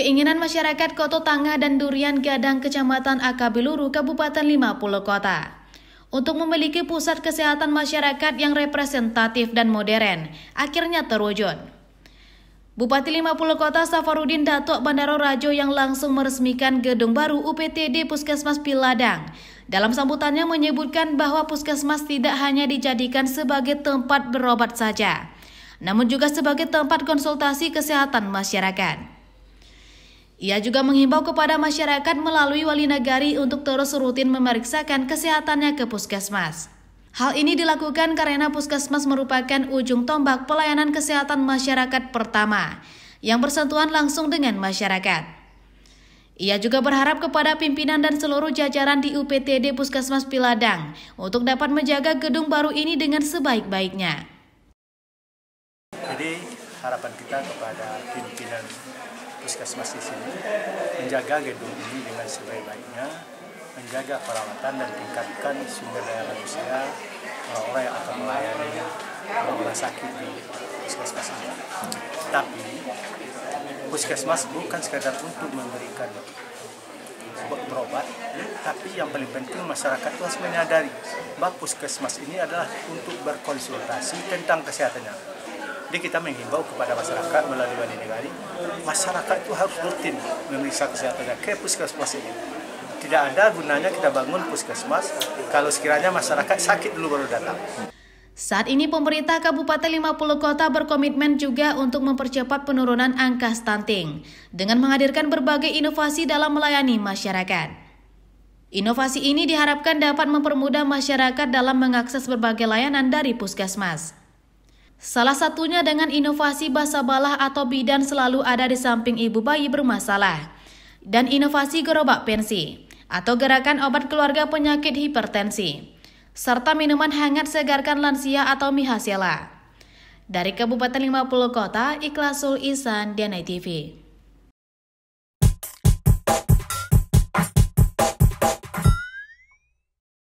Keinginan masyarakat Koto Tangah dan Durian Gadang Kecamatan Akabiluru Kabupaten 50 Kota untuk memiliki pusat kesehatan masyarakat yang representatif dan modern, akhirnya terwujud. Bupati 50 Kota Safarudin Datuk Bandaro Rajo yang langsung meresmikan gedung baru UPTD Puskesmas Piladang. Dalam sambutannya menyebutkan bahwa puskesmas tidak hanya dijadikan sebagai tempat berobat saja, namun juga sebagai tempat konsultasi kesehatan masyarakat. Ia juga menghimbau kepada masyarakat melalui wali nagari untuk terus rutin memeriksakan kesehatannya ke puskesmas. Hal ini dilakukan karena puskesmas merupakan ujung tombak pelayanan kesehatan masyarakat pertama yang bersentuhan langsung dengan masyarakat. Ia juga berharap kepada pimpinan dan seluruh jajaran di UPTD Puskesmas Piladang untuk dapat menjaga gedung baru ini dengan sebaik-baiknya harapan kita kepada pimpinan puskesmas di sini menjaga gedung ini dengan sebaik-baiknya, menjaga perawatan dan tingkatkan sumber daya manusia orang-orang yang akan melayani orang sakit di puskesmas ini. Tapi puskesmas bukan sekadar untuk memberikan berobat, tapi yang paling penting masyarakat harus menyadari bahwa puskesmas ini adalah untuk berkonsultasi tentang kesehatannya jadi kita menghimbau kepada masyarakat melalui Wadi Negari, masyarakat itu harus rutin memeriksa kesehatannya ke puskesmas ini. Tidak ada gunanya kita bangun puskesmas kalau sekiranya masyarakat sakit dulu baru datang. Saat ini pemerintah Kabupaten 50 kota berkomitmen juga untuk mempercepat penurunan angka stunting dengan menghadirkan berbagai inovasi dalam melayani masyarakat. Inovasi ini diharapkan dapat mempermudah masyarakat dalam mengakses berbagai layanan dari puskesmas. Salah satunya dengan inovasi balah atau bidan selalu ada di samping ibu bayi bermasalah. Dan inovasi gerobak pensi atau gerakan obat keluarga penyakit hipertensi. Serta minuman hangat segarkan lansia atau mihasela. Dari Kabupaten 50 Kota, Ikhlasul Isan, DNI TV.